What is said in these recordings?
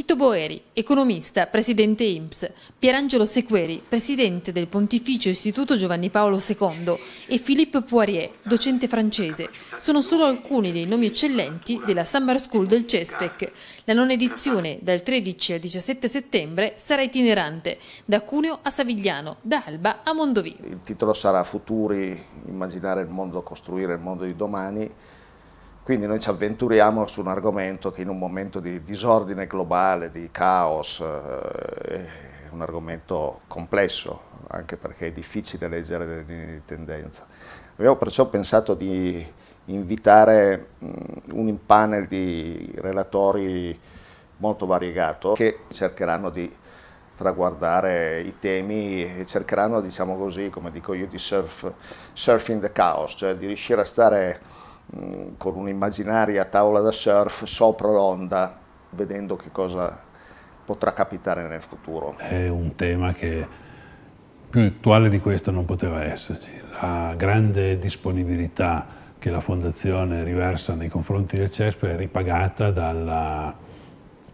Tito Boeri, economista, presidente IMSS, Pierangelo Sequeri, presidente del Pontificio Istituto Giovanni Paolo II e Philippe Poirier, docente francese, sono solo alcuni dei nomi eccellenti della Summer School del CESPEC. La non edizione dal 13 al 17 settembre sarà itinerante, da Cuneo a Savigliano, da Alba a Mondovì. Il titolo sarà Futuri, immaginare il mondo, costruire il mondo di domani quindi noi ci avventuriamo su un argomento che in un momento di disordine globale, di caos, eh, è un argomento complesso, anche perché è difficile leggere delle linee di tendenza. Abbiamo perciò pensato di invitare mm, un panel di relatori molto variegato che cercheranno di traguardare i temi e cercheranno, diciamo così, come dico io, di surf, surfing the chaos, cioè di riuscire a stare con un'immaginaria tavola da surf sopra l'onda, vedendo che cosa potrà capitare nel futuro. È un tema che più attuale di questo non poteva esserci. La grande disponibilità che la Fondazione riversa nei confronti del CESP è ripagata dalla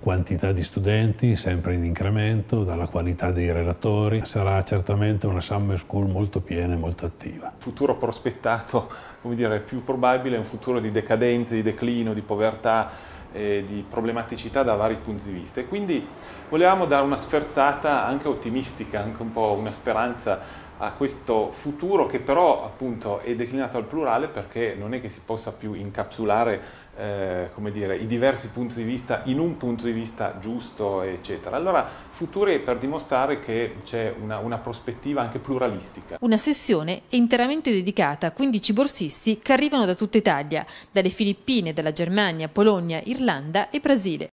quantità di studenti sempre in incremento, dalla qualità dei relatori. Sarà certamente una summer school molto piena e molto attiva. Il futuro prospettato, come dire, più probabile è un futuro di decadenza, di declino, di povertà, eh, di problematicità da vari punti di vista. E quindi volevamo dare una sferzata anche ottimistica, anche un po' una speranza a questo futuro che però appunto è declinato al plurale perché non è che si possa più incapsulare eh, come dire, i diversi punti di vista in un punto di vista giusto eccetera. Allora futuri per dimostrare che c'è una, una prospettiva anche pluralistica. Una sessione è interamente dedicata a 15 borsisti che arrivano da tutta Italia, dalle Filippine, dalla Germania, Polonia, Irlanda e Brasile.